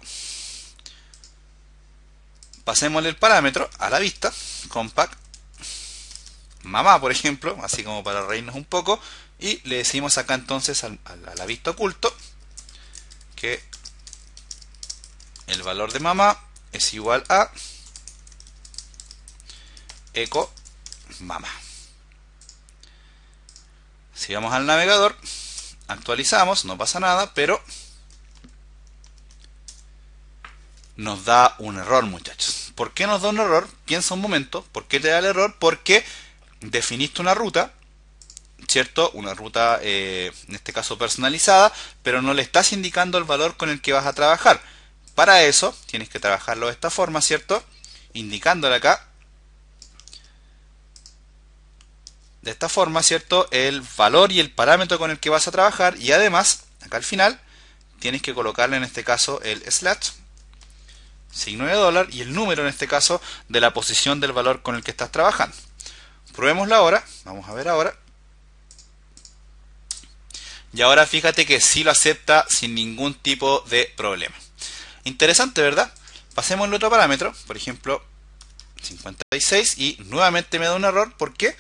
Speaker 1: pasemos el parámetro a la vista. Compact. Mamá, por ejemplo. Así como para reírnos un poco. Y le decimos acá entonces a la vista oculto. Que el valor de mamá es igual a eco mamá. Si vamos al navegador, actualizamos, no pasa nada, pero nos da un error, muchachos. ¿Por qué nos da un error? Piensa un momento. ¿Por qué te da el error? Porque definiste una ruta, ¿cierto? Una ruta, eh, en este caso personalizada, pero no le estás indicando el valor con el que vas a trabajar. Para eso, tienes que trabajarlo de esta forma, ¿cierto? Indicándole acá. De esta forma, ¿cierto? El valor y el parámetro con el que vas a trabajar. Y además, acá al final, tienes que colocarle en este caso el slash signo de dólar y el número en este caso de la posición del valor con el que estás trabajando. Probémoslo ahora, vamos a ver ahora. Y ahora fíjate que sí lo acepta sin ningún tipo de problema. Interesante, ¿verdad? Pasemos al otro parámetro, por ejemplo, 56 y nuevamente me da un error, ¿por qué?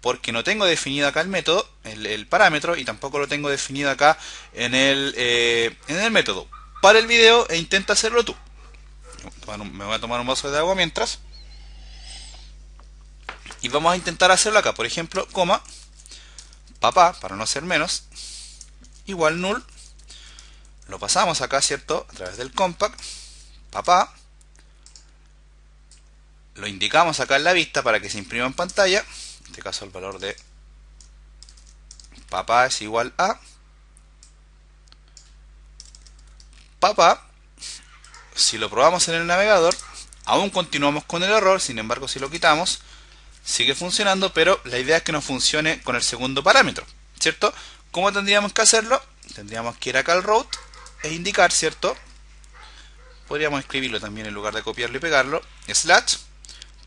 Speaker 1: Porque no tengo definido acá el método, el, parámetro, y tampoco lo tengo definido acá en el, eh, en el método. Para el video e intenta hacerlo tú me voy a tomar un vaso de agua mientras. Y vamos a intentar hacerlo acá. Por ejemplo, coma, papá, para no ser menos, igual null. Lo pasamos acá, ¿cierto? A través del compact. Papá. Lo indicamos acá en la vista para que se imprima en pantalla. En este caso el valor de papá es igual a papá si lo probamos en el navegador, aún continuamos con el error, sin embargo si lo quitamos, sigue funcionando, pero la idea es que no funcione con el segundo parámetro, ¿cierto? ¿Cómo tendríamos que hacerlo? Tendríamos que ir acá al route e indicar, ¿cierto? Podríamos escribirlo también en lugar de copiarlo y pegarlo, slash,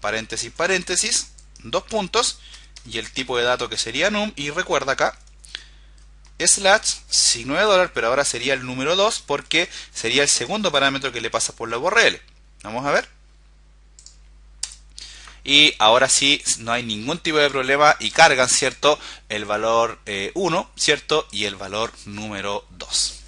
Speaker 1: paréntesis, paréntesis, dos puntos, y el tipo de dato que sería num, y recuerda acá, slash, sin 9 dólares, pero ahora sería el número 2 porque sería el segundo parámetro que le pasa por la URL. Vamos a ver. Y ahora sí, no hay ningún tipo de problema y cargan, ¿cierto? El valor 1, eh, ¿cierto? Y el valor número 2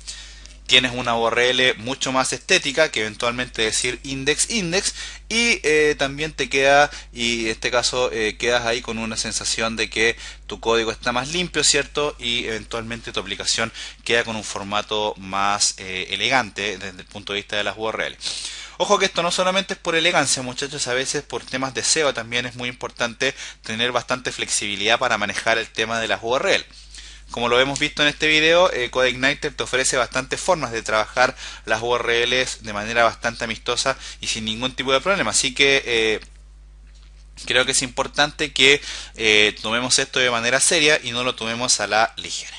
Speaker 1: tienes una URL mucho más estética que eventualmente decir index index y eh, también te queda y en este caso eh, quedas ahí con una sensación de que tu código está más limpio cierto y eventualmente tu aplicación queda con un formato más eh, elegante desde el punto de vista de las URL Ojo que esto no solamente es por elegancia, muchachos, a veces por temas de SEO también es muy importante tener bastante flexibilidad para manejar el tema de las URL. Como lo hemos visto en este video, eh, CodeIgniter te ofrece bastantes formas de trabajar las URLs de manera bastante amistosa y sin ningún tipo de problema. Así que eh, creo que es importante que eh, tomemos esto de manera seria y no lo tomemos a la ligera.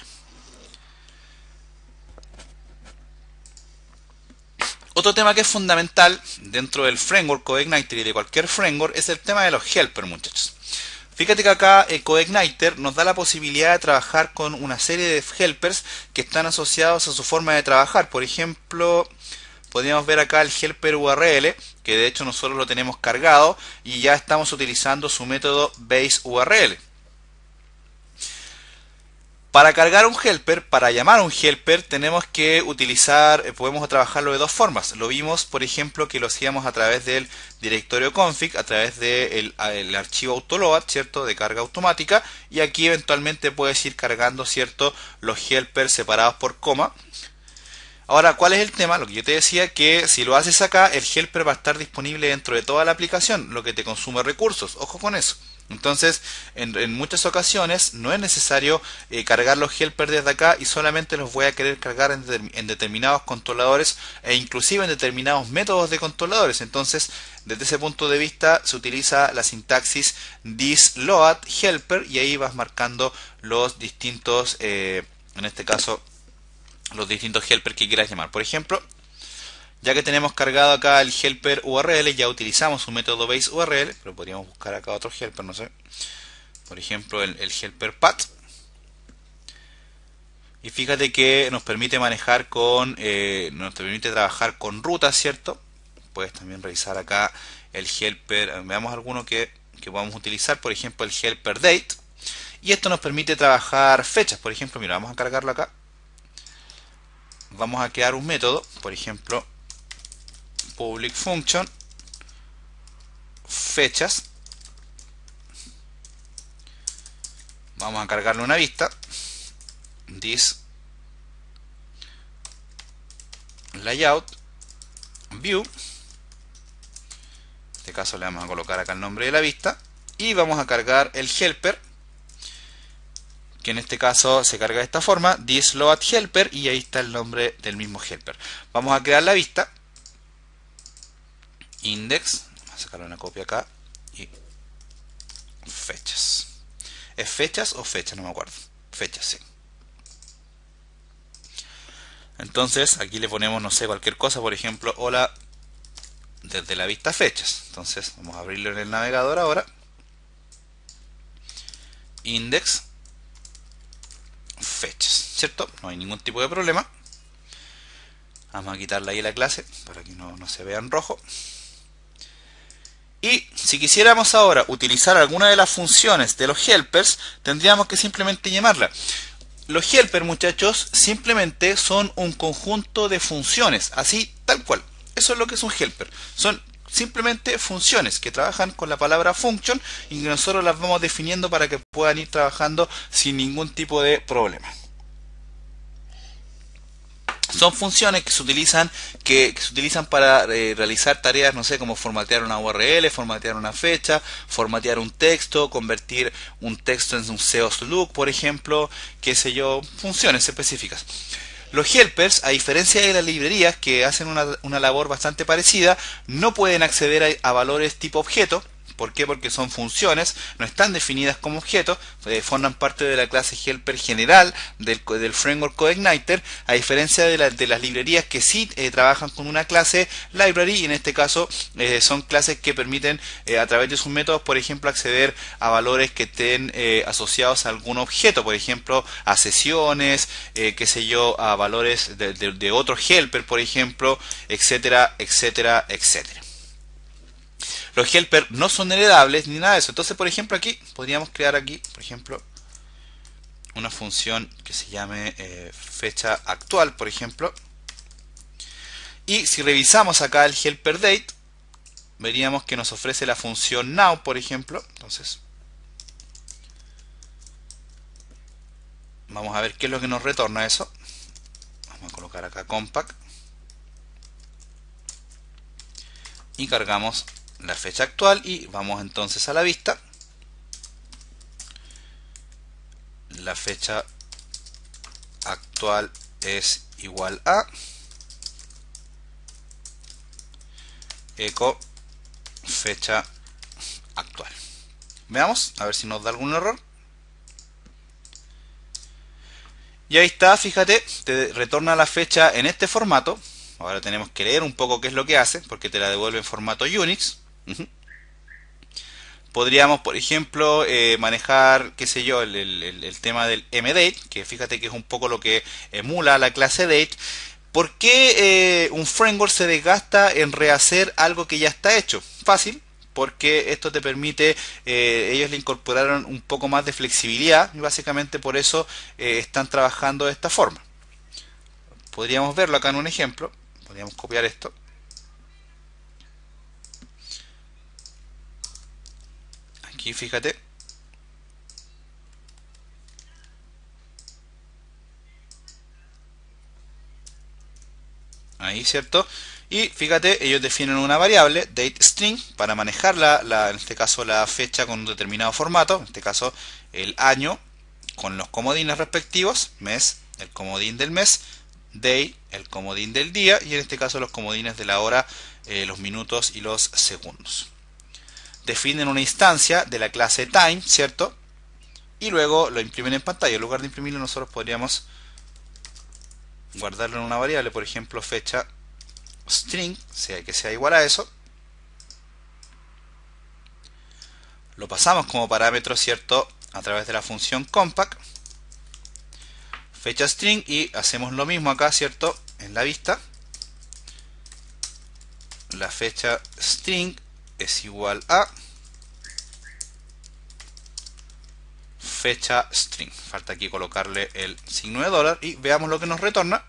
Speaker 1: Otro tema que es fundamental dentro del framework CodeIgniter y de cualquier framework es el tema de los helpers, muchachos. Fíjate que acá Ecoigniter eh, nos da la posibilidad de trabajar con una serie de helpers que están asociados a su forma de trabajar. Por ejemplo, podríamos ver acá el helper URL, que de hecho nosotros lo tenemos cargado y ya estamos utilizando su método base URL. Para cargar un helper, para llamar un helper, tenemos que utilizar, eh, podemos trabajarlo de dos formas. Lo vimos, por ejemplo, que lo hacíamos a través del directorio config, a través del archivo autoload, ¿cierto? De carga automática. Y aquí eventualmente puedes ir cargando, ¿cierto? Los helpers separados por coma. Ahora, ¿cuál es el tema? Lo que yo te decía que si lo haces acá, el helper va a estar disponible dentro de toda la aplicación, lo que te consume recursos. Ojo con eso. Entonces, en, muchas ocasiones no es necesario eh, cargar los helpers desde acá y solamente los voy a querer cargar en, determinados controladores e inclusive en determinados métodos de controladores. Entonces, desde ese punto de vista se utiliza la sintaxis disload helper y ahí vas marcando los distintos, eh, en este caso, los distintos helper que quieras llamar. Por ejemplo, ya que tenemos cargado acá el helper URL, ya utilizamos un método base URL, pero podríamos buscar acá otro helper, no sé. Por ejemplo, el, el helper path. Y fíjate que nos permite manejar con, eh, nos permite trabajar con rutas, ¿cierto? Puedes también revisar acá el helper, veamos alguno que, que podamos utilizar, por ejemplo el helper date. Y esto nos permite trabajar fechas, por ejemplo, mira, vamos a cargarlo acá. Vamos a crear un método, por ejemplo, public function fechas vamos a cargarle una vista this layout view en este caso le vamos a colocar acá el nombre de la vista y vamos a cargar el helper que en este caso se carga de esta forma, load helper y ahí está el nombre del mismo helper. Vamos a crear la vista index, vamos a sacar una copia acá, y fechas. ¿Es fechas o fechas? No me acuerdo. Fechas, sí. Entonces, aquí le ponemos, no sé, cualquier cosa, por ejemplo, hola desde la vista fechas. Entonces, vamos a abrirlo en el navegador ahora. Index fechas, ¿cierto? No hay ningún tipo de problema. Vamos a quitarle ahí la clase para que no, no se vean en rojo. Y si quisiéramos ahora utilizar alguna de las funciones de los helpers, tendríamos que simplemente llamarla. Los helpers, muchachos, simplemente son un conjunto de funciones, así tal cual. Eso es lo que es un helper. Son simplemente funciones que trabajan con la palabra function y que nosotros las vamos definiendo para que puedan ir trabajando sin ningún tipo de problema. Son funciones que se utilizan, que, se utilizan para eh, realizar tareas, no sé, como formatear una URL, formatear una fecha, formatear un texto, convertir un texto en un SEOs look, por ejemplo, qué sé yo, funciones específicas. Los helpers, a diferencia de las librerías que hacen una, una labor bastante parecida, no pueden acceder a valores tipo objeto, ¿Por qué? Porque son funciones, no están definidas como objetos, eh, forman parte de la clase helper general del, del framework CodeIgniter, a diferencia de, las librerías que sí eh, trabajan con una clase library, y en este caso eh, son clases que permiten a través de sus métodos, por ejemplo, acceder a valores que estén asociados a algún objeto, por ejemplo, a sesiones, qué sé yo, a valores de, de otro helper, por ejemplo, etcétera, etcétera, etcétera. Los helper no son heredables ni nada de eso. Entonces, por ejemplo, aquí podríamos crear aquí, por ejemplo, una función que se llame eh, fecha actual, por ejemplo. Y si revisamos acá el helper date, veríamos que nos ofrece la función now, por ejemplo. Entonces, vamos a ver qué es lo que nos retorna eso. Vamos a colocar acá compact. Y cargamos la fecha actual y vamos entonces a la vista la fecha actual es igual a eco fecha actual veamos a ver si nos da algún error y ahí está fíjate te retorna la fecha en este formato ahora tenemos que leer un poco qué es lo que hace porque te la devuelve en formato Unix Podríamos, por ejemplo, eh, manejar, qué sé yo, el, tema del MDate, que fíjate que es un poco lo que emula la clase date. ¿Por qué eh, un framework se desgasta en rehacer algo que ya está hecho? Fácil, porque esto te permite, eh, ellos le incorporaron un poco más de flexibilidad y básicamente por eso están trabajando de esta forma. Podríamos verlo acá en un ejemplo, podríamos copiar esto aquí, fíjate. Ahí, ¿cierto? Y fíjate, ellos definen una variable, dateString, para manejar en este caso la fecha con un determinado formato, en este caso el año, con los comodines respectivos, mes, el comodín del mes, day, el comodín del día, y en este caso los comodines de la hora, eh, los minutos y los segundos definen una instancia de la clase time, ¿cierto? Y luego lo imprimen en pantalla. En lugar de imprimirlo nosotros podríamos guardarlo en una variable, por ejemplo fecha string, sea que sea igual a eso. Lo pasamos como parámetro, ¿cierto? A través de la función compact. Fecha string y hacemos lo mismo acá, ¿cierto? En la vista. La fecha string es igual a fecha string. Falta aquí colocarle el signo de dólar y veamos lo que nos retorna.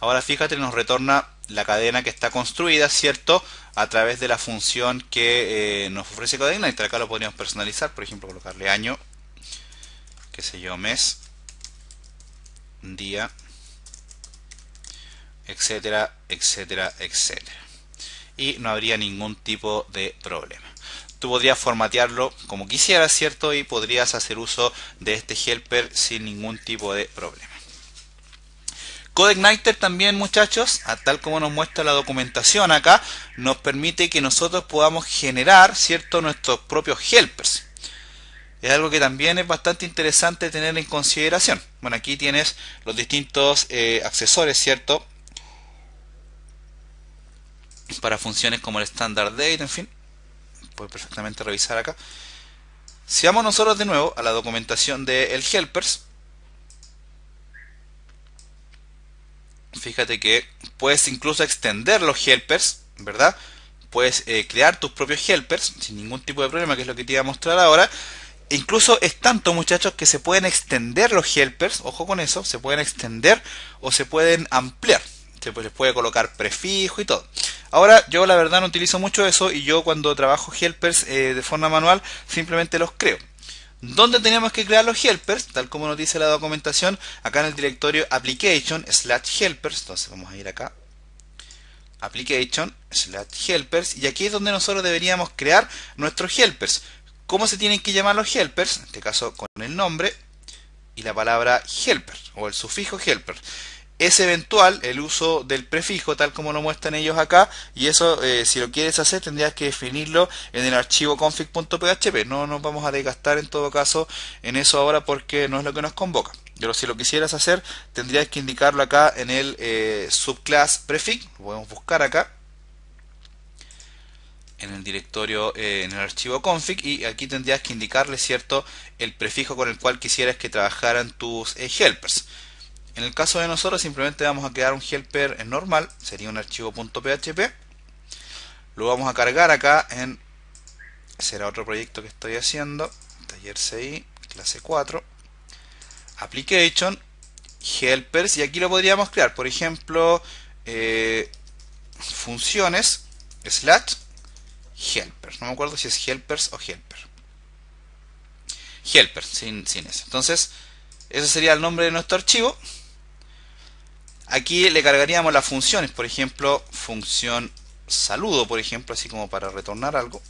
Speaker 1: Ahora fíjate, nos retorna la cadena que está construida, ¿cierto? A través de la función que eh, nos ofrece y Acá lo podríamos personalizar, por ejemplo, colocarle año, qué sé yo, mes, día, etcétera, etcétera, etcétera y no habría ningún tipo de problema. Tú podrías formatearlo como quisieras, ¿cierto? Y podrías hacer uso de este helper sin ningún tipo de problema. CodeIgniter también, muchachos, a tal como nos muestra la documentación acá, nos permite que nosotros podamos generar, ¿cierto?, nuestros propios helpers. Es algo que también es bastante interesante tener en consideración. Bueno, aquí tienes los distintos accesores, eh, accesorios, ¿cierto? para funciones como el standard date, en fin, puede perfectamente revisar acá. Si vamos nosotros de nuevo a la documentación del el helpers, fíjate que puedes incluso extender los helpers, ¿verdad? Puedes eh, crear tus propios helpers sin ningún tipo de problema, que es lo que te iba a mostrar ahora. E incluso es tanto, muchachos, que se pueden extender los helpers, ojo con eso, se pueden extender o se pueden ampliar. Se les puede colocar prefijo y todo. Ahora yo la verdad no utilizo mucho eso y yo cuando trabajo helpers eh, de forma manual simplemente los creo. ¿Dónde tenemos que crear los helpers? Tal como nos dice la documentación, acá en el directorio application slash helpers, entonces vamos a ir acá, application slash helpers, y aquí es donde nosotros deberíamos crear nuestros helpers. ¿Cómo se tienen que llamar los helpers? En este caso con el nombre y la palabra helper o el sufijo helper es eventual el uso del prefijo tal como lo muestran ellos acá y eso eh, si lo quieres hacer tendrías que definirlo en el archivo config.php no nos vamos a desgastar en todo caso en eso ahora porque no es lo que nos convoca pero si lo quisieras hacer tendrías que indicarlo acá en el eh, subclass prefix lo podemos buscar acá en el directorio, eh, en el archivo config y aquí tendrías que indicarle, ¿cierto?, el prefijo con el cual quisieras que trabajaran tus helpers. En el caso de nosotros simplemente vamos a crear un helper en normal, sería un archivo .php. Lo vamos a cargar acá en, será otro proyecto que estoy haciendo, taller CI, clase 4, application, helpers, y aquí lo podríamos crear, por ejemplo, eh, funciones, slash, helpers, no me acuerdo si es helpers o helper. Helper, sin, sin eso. Entonces, ese sería el nombre de nuestro archivo. Aquí le cargaríamos las funciones, por ejemplo, función saludo, por ejemplo, así como para retornar algo.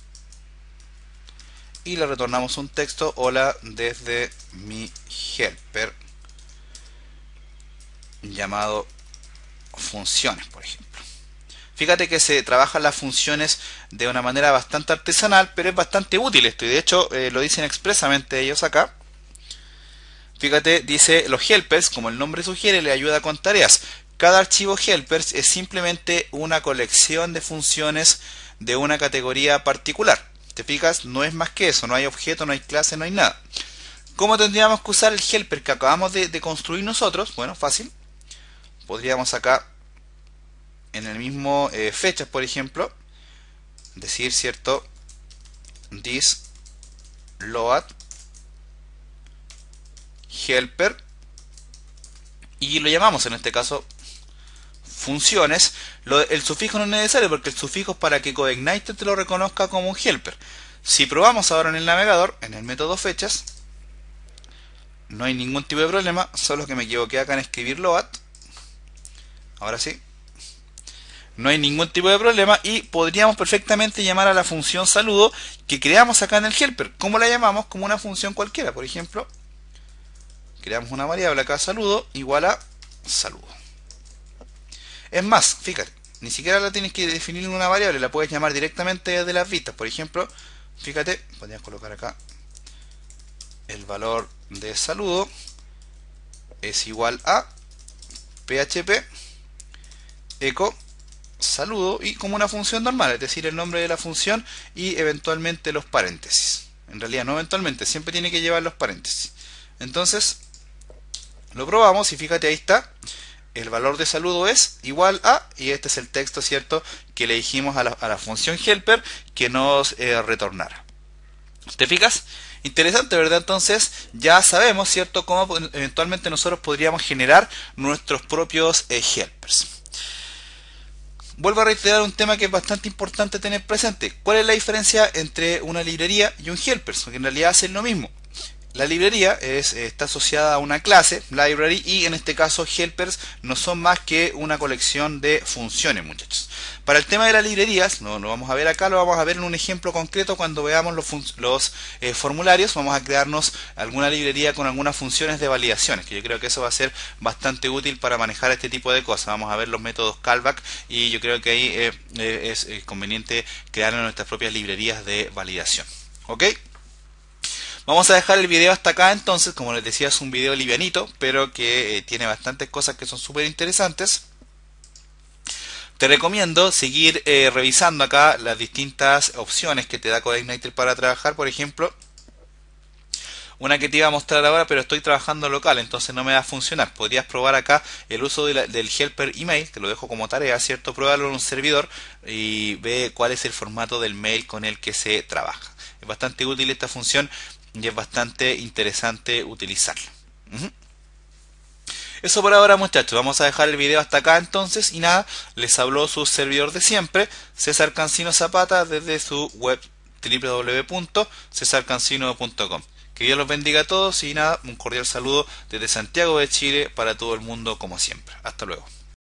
Speaker 1: Y le retornamos un texto, hola desde mi helper, llamado funciones, por ejemplo. Fíjate que se trabajan las funciones de una manera bastante artesanal, pero es bastante útil esto. Y de hecho eh, lo dicen expresamente ellos acá. Fíjate, dice los helpers, como el nombre sugiere, le ayuda con tareas. Cada archivo helpers es simplemente una colección de funciones de una categoría particular. ¿Te fijas? No es más que eso, no hay objeto, no hay clase, no hay nada. ¿Cómo tendríamos que usar el helper que acabamos de, construir nosotros? Bueno, fácil. Podríamos acá, en el mismo eh, fechas, por ejemplo, decir, ¿cierto? This load helper y lo llamamos en este caso funciones. el sufijo no es necesario porque el sufijo es para que CodeIgniter te lo reconozca como un helper. Si probamos ahora en el navegador, en el método fechas, no hay ningún tipo de problema, solo que me equivoqué acá en escribirlo at Ahora sí. No hay ningún tipo de problema y podríamos perfectamente llamar a la función saludo que creamos acá en el helper. ¿Cómo la llamamos? Como una función cualquiera. Por ejemplo, creamos una variable acá saludo igual a saludo. Es más, fíjate, ni siquiera la tienes que definir en una variable, la puedes llamar directamente desde las vistas. Por ejemplo, fíjate, podrías colocar acá el valor de saludo es igual a php eco saludo y como una función normal, es decir, el nombre de la función y eventualmente los paréntesis. En realidad no eventualmente, siempre tiene que llevar los paréntesis. Entonces, lo probamos y fíjate ahí está. El valor de saludo es igual a, y este es el texto, ¿cierto? Que le dijimos a la, función helper que nos eh, retornara. ¿Te fijas? Interesante, ¿verdad? Entonces ya sabemos, ¿cierto?, cómo eventualmente nosotros podríamos generar nuestros propios eh, helpers. Vuelvo a reiterar un tema que es bastante importante tener presente. ¿Cuál es la diferencia entre una librería y un helper? Porque en realidad hacen lo mismo. La librería eh, está asociada a una clase, library, y en este caso helpers no son más que una colección de funciones, muchachos. Para el tema de las librerías, no lo vamos a ver acá, lo vamos a ver en un ejemplo concreto cuando veamos los, eh, formularios. Vamos a crearnos alguna librería con algunas funciones de validaciones, que yo creo que eso va a ser bastante útil para manejar este tipo de cosas. Vamos a ver los métodos callback y yo creo que ahí eh, es conveniente crear nuestras propias librerías de validación. ¿Ok? Vamos a dejar el video hasta acá entonces, como les decía es un video livianito, pero que eh, tiene bastantes cosas que son súper interesantes. Te recomiendo seguir eh, revisando acá las distintas opciones que te da CodeIgniter para trabajar, por ejemplo. Una que te iba a mostrar ahora, pero estoy trabajando local, entonces no me va a funcionar. Podrías probar acá el uso del helper email, te lo dejo como tarea, ¿cierto? Pruébalo en un servidor y ve cuál es el formato del mail con el que se trabaja. Es bastante útil esta función y es bastante interesante utilizarlo Eso por ahora muchachos, vamos a dejar el video hasta acá entonces y nada, les habló su servidor de siempre, César Cancino Zapata desde su web www.cesarcancino.com. Que Dios los bendiga a todos y nada, un cordial saludo desde Santiago de Chile para todo el mundo como siempre. Hasta luego.